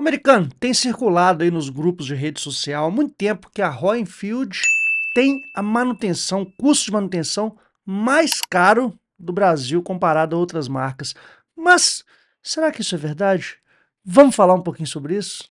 Americano, tem circulado aí nos grupos de rede social há muito tempo que a Roenfield tem a manutenção, custo de manutenção mais caro do Brasil comparado a outras marcas. Mas será que isso é verdade? Vamos falar um pouquinho sobre isso?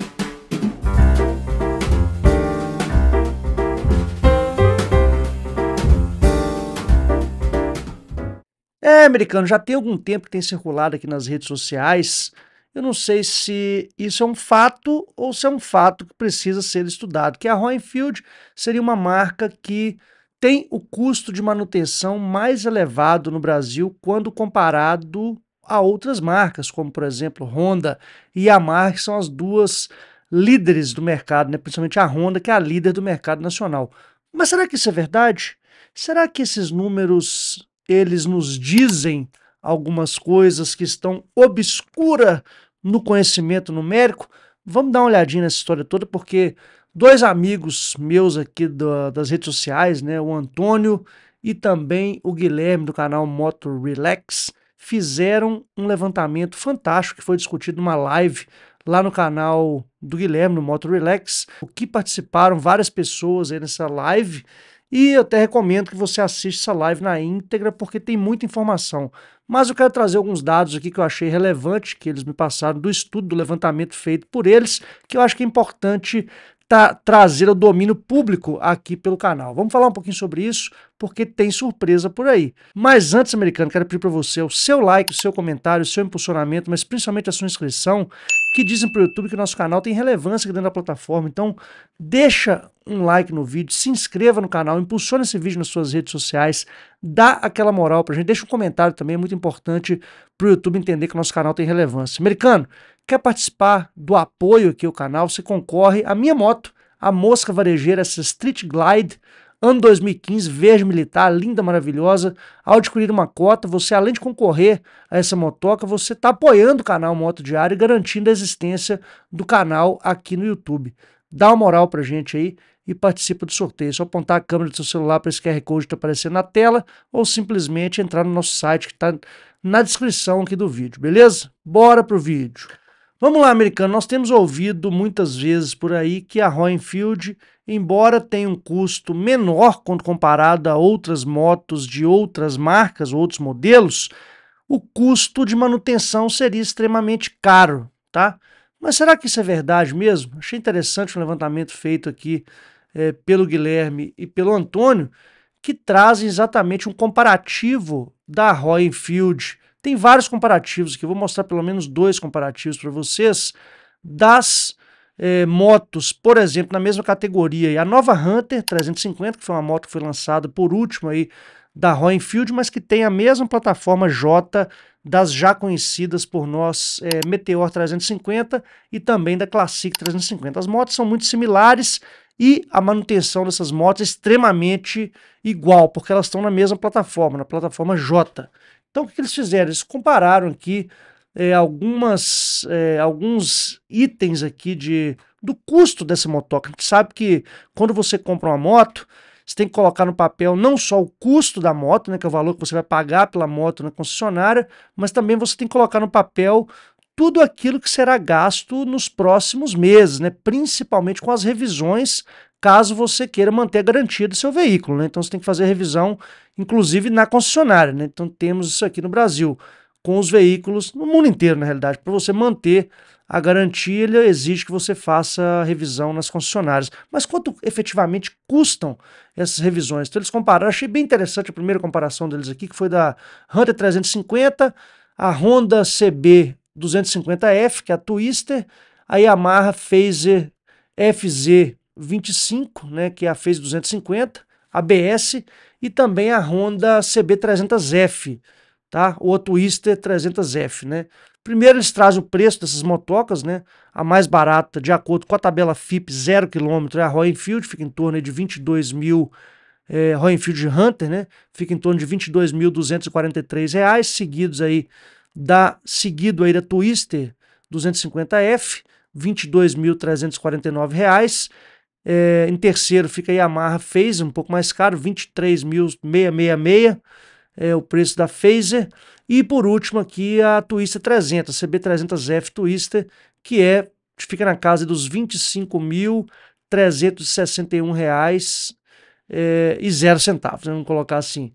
É, americano, já tem algum tempo que tem circulado aqui nas redes sociais eu não sei se isso é um fato ou se é um fato que precisa ser estudado, que a Roenfield seria uma marca que tem o custo de manutenção mais elevado no Brasil quando comparado a outras marcas, como por exemplo Honda e Yamaha, que são as duas líderes do mercado, né? principalmente a Honda, que é a líder do mercado nacional. Mas será que isso é verdade? Será que esses números eles nos dizem algumas coisas que estão obscuras no conhecimento numérico. Vamos dar uma olhadinha nessa história toda, porque dois amigos meus aqui das redes sociais, né, o Antônio e também o Guilherme do canal Moto Relax, fizeram um levantamento fantástico que foi discutido numa live lá no canal do Guilherme, no Moto Relax, o que participaram várias pessoas aí nessa live e eu até recomendo que você assista essa live na íntegra, porque tem muita informação. Mas eu quero trazer alguns dados aqui que eu achei relevante, que eles me passaram do estudo, do levantamento feito por eles, que eu acho que é importante tá, trazer o domínio público aqui pelo canal. Vamos falar um pouquinho sobre isso, porque tem surpresa por aí. Mas antes, americano, quero pedir para você o seu like, o seu comentário, o seu impulsionamento, mas principalmente a sua inscrição que dizem para o YouTube que nosso canal tem relevância aqui dentro da plataforma. Então, deixa um like no vídeo, se inscreva no canal, impulsione esse vídeo nas suas redes sociais, dá aquela moral para a gente, deixa um comentário também, é muito importante para o YouTube entender que nosso canal tem relevância. Americano, quer participar do apoio aqui ao canal? Você concorre à minha moto, a Mosca Varejeira, essa Street Glide, Ano 2015, verde militar, linda, maravilhosa. Ao adquirir uma cota, você além de concorrer a essa motoca, você está apoiando o canal Moto Diário e garantindo a existência do canal aqui no YouTube. Dá uma moral pra gente aí e participa do sorteio. É só apontar a câmera do seu celular para esse QR Code que tá aparecendo na tela ou simplesmente entrar no nosso site que está na descrição aqui do vídeo, beleza? Bora pro vídeo! Vamos lá, americano. Nós temos ouvido muitas vezes por aí que a Roenfield, embora tenha um custo menor quando comparada a outras motos de outras marcas, outros modelos, o custo de manutenção seria extremamente caro, tá? Mas será que isso é verdade mesmo? Achei interessante um levantamento feito aqui é, pelo Guilherme e pelo Antônio, que trazem exatamente um comparativo da Roenfield tem vários comparativos aqui, vou mostrar pelo menos dois comparativos para vocês das é, motos, por exemplo, na mesma categoria. a nova Hunter 350, que foi uma moto que foi lançada por último aí da Royal Enfield, mas que tem a mesma plataforma J das já conhecidas por nós é, Meteor 350 e também da Classic 350. As motos são muito similares e a manutenção dessas motos é extremamente igual, porque elas estão na mesma plataforma, na plataforma J. Então, o que eles fizeram? Eles compararam aqui é, algumas, é, alguns itens aqui de, do custo dessa motoca. A gente sabe que quando você compra uma moto, você tem que colocar no papel não só o custo da moto, né, que é o valor que você vai pagar pela moto na concessionária, mas também você tem que colocar no papel tudo aquilo que será gasto nos próximos meses, né? principalmente com as revisões caso você queira manter garantido seu veículo. Né? Então você tem que fazer revisão, inclusive na concessionária. Né? Então temos isso aqui no Brasil, com os veículos, no mundo inteiro, na realidade, para você manter a garantia, ele exige que você faça revisão nas concessionárias. Mas quanto efetivamente custam essas revisões? Então eles compararam, achei bem interessante a primeira comparação deles aqui, que foi da Hunter 350, a Honda CB 250F, que é a Twister, a Yamaha Phaser FZ 25, né, que é a Face 250, a BS e também a Honda CB300F, tá? Ou a Twister 300F, né? Primeiro eles trazem o preço dessas motocas, né? A mais barata, de acordo com a tabela FIP 0 km, é a Royal Enfield, fica em torno de 22 mil é, Royal Enfield Hunter, né? Fica em torno de 22.243 reais, seguidos aí da seguido aí da Twister 250F, 22.349 reais é, em terceiro fica a Yamaha Phaser, um pouco mais caro, 23.666 é o preço da Phaser. E por último aqui a Twister 300, a CB300F Twister, que é fica na casa dos R$ 25.361,00 é, e zero centavos, né? vamos colocar assim.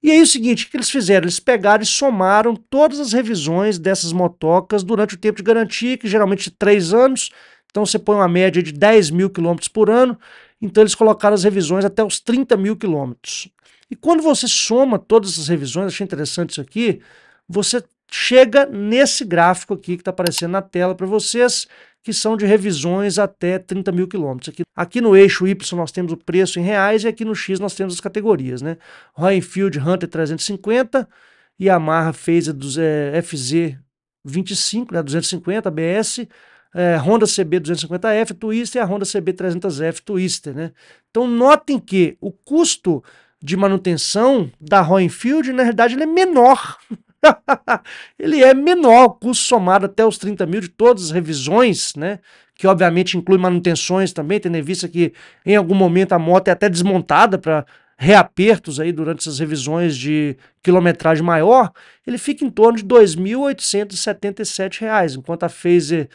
E aí o seguinte, o que eles fizeram? Eles pegaram e somaram todas as revisões dessas motocas durante o tempo de garantia, que geralmente é três anos, então você põe uma média de 10 mil quilômetros por ano, então eles colocaram as revisões até os 30 mil quilômetros. E quando você soma todas as revisões, achei interessante isso aqui, você chega nesse gráfico aqui que está aparecendo na tela para vocês, que são de revisões até 30 mil quilômetros. Aqui, aqui no eixo Y nós temos o preço em reais e aqui no X nós temos as categorias, né? Royenfield Hunter 350, Yamaha Phaser eh, FZ 25, né, 250 ABS, é, Honda CB 250F Twister e a Honda CB 300F Twister, né? Então notem que o custo de manutenção da Roenfield, na realidade, ele é menor. ele é menor, o custo somado até os 30 mil de todas as revisões, né? Que obviamente inclui manutenções também, tendo em vista que em algum momento a moto é até desmontada para reapertos aí durante essas revisões de quilometragem maior, ele fica em torno de R$ 2.877, enquanto a Phaser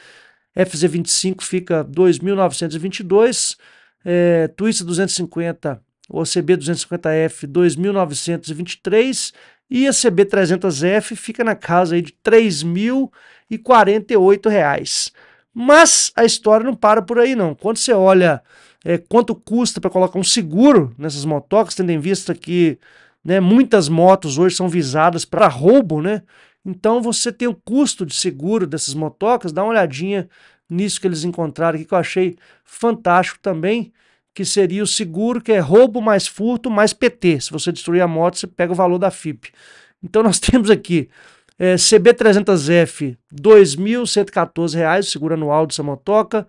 FZ25 fica 2.922, é, Twister 250, OCB 250F 2.923 e a CB300F fica na casa aí de R$ 3.048. Mas a história não para por aí não. Quando você olha é, quanto custa para colocar um seguro nessas motocas, tendo em vista que né, muitas motos hoje são visadas para roubo, né? Então você tem o custo de seguro dessas motocas, dá uma olhadinha nisso que eles encontraram aqui, que eu achei fantástico também, que seria o seguro, que é roubo mais furto mais PT. Se você destruir a moto, você pega o valor da FIP. Então nós temos aqui é, CB300F, R$ 2.114, o seguro anual dessa motoca.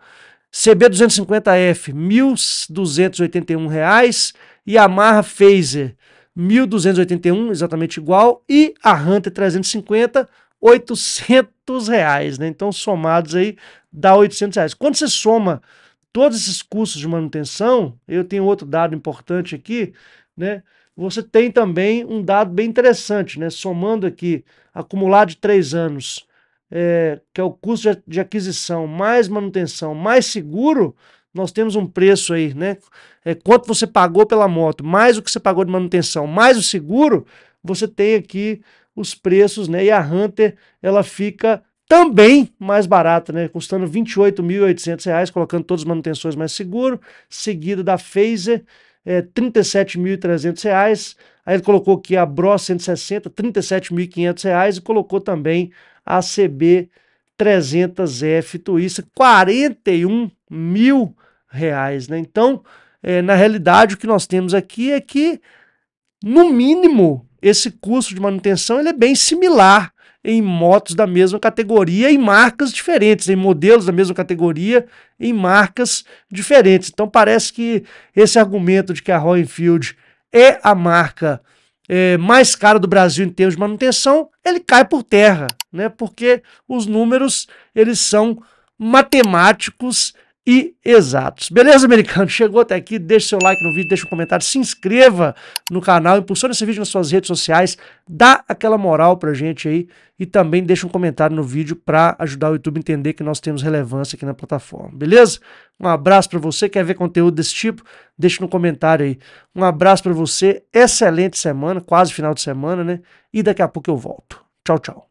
CB250F, R$ 1.281. Yamaha Phaser, 1.281, exatamente igual, e a Hunter 350, 800 reais, né? Então, somados aí, dá 800 reais. Quando você soma todos esses custos de manutenção, eu tenho outro dado importante aqui, né? Você tem também um dado bem interessante, né? Somando aqui, acumulado de três anos, é, que é o custo de, de aquisição, mais manutenção, mais seguro, nós temos um preço aí, né? É, quanto você pagou pela moto, mais o que você pagou de manutenção, mais o seguro, você tem aqui os preços, né? E a Hunter, ela fica também mais barata, né? Custando R$ 28.800, colocando todas as manutenções mais seguro, seguida da Phaser, é, R$ 37.300. Aí ele colocou aqui a Bro 160, R$ 37.500 e colocou também a CB 300F Twister, R$ mil reais. Né? Então, é, na realidade, o que nós temos aqui é que, no mínimo, esse custo de manutenção ele é bem similar em motos da mesma categoria, em marcas diferentes, em modelos da mesma categoria, em marcas diferentes. Então parece que esse argumento de que a Royal Enfield é a marca é, mais cara do Brasil em termos de manutenção, ele cai por terra, né? Porque os números eles são matemáticos e exatos. Beleza, americano? Chegou até aqui, deixa seu like no vídeo, deixa um comentário, se inscreva no canal, impulsione esse vídeo nas suas redes sociais, dá aquela moral pra gente aí e também deixa um comentário no vídeo para ajudar o YouTube a entender que nós temos relevância aqui na plataforma, beleza? Um abraço para você, quer ver conteúdo desse tipo? Deixa no comentário aí. Um abraço para você, excelente semana, quase final de semana, né? E daqui a pouco eu volto. Tchau, tchau.